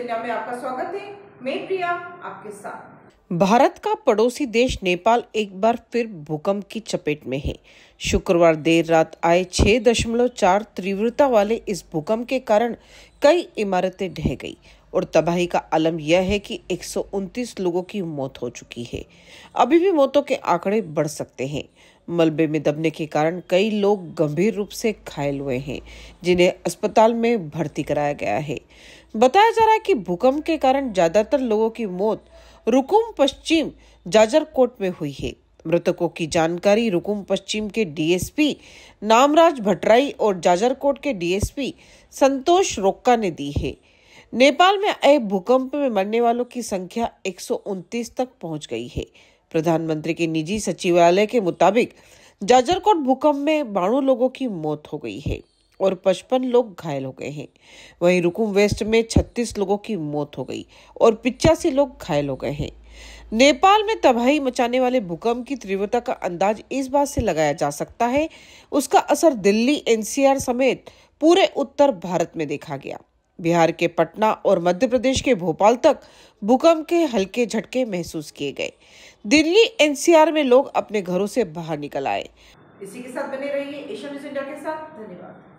India में आपका स्वागत है मैं प्रिया आपके साथ भारत का पड़ोसी देश नेपाल एक बार फिर भूकंप की चपेट में है शुक्रवार देर रात आए 6.4 तीव्रता वाले इस भूकंप के कारण कई इमारतें ढह गई और तबाही का आलम यह है कि एक लोगों की मौत हो चुकी है अभी भी मौतों के आंकड़े बढ़ सकते हैं मलबे में दबने के कारण कई लोग गंभीर रूप से घायल हुए हैं जिन्हें अस्पताल में भर्ती कराया गया है बताया जा रहा है कि भूकंप के कारण ज्यादातर लोगों की मौत रुकुम पश्चिम जाजरकोट में हुई है मृतकों की जानकारी रुकुम पश्चिम के डीएसपी नामराज भट्टाई और जाजरकोट के डीएसपी संतोष रोक्का ने दी है नेपाल में आए भूकंप में मरने वालों की संख्या एक तक पहुंच गई है प्रधानमंत्री के निजी सचिवालय के मुताबिक जाजरकोट भूकंप में बाणु लोगों की मौत हो गई है और पचपन लोग घायल हो गए हैं वहीं रुकुम वेस्ट में छत्तीस लोगों की मौत हो गई और पिचासी लोग घायल हो गए हैं नेपाल में तबाही मचाने वाले भूकंप की तीव्रता का अंदाज इस बात से लगाया जा सकता है उसका असर दिल्ली एनसीआर समेत पूरे उत्तर भारत में देखा गया बिहार के पटना और मध्य प्रदेश के भोपाल तक भूकंप के हल्के झटके महसूस किए गए दिल्ली एनसीआर में लोग अपने घरों से बाहर निकल आए इसी के साथ बने रहिए एशिया न्यूज इंडिया के साथ धन्यवाद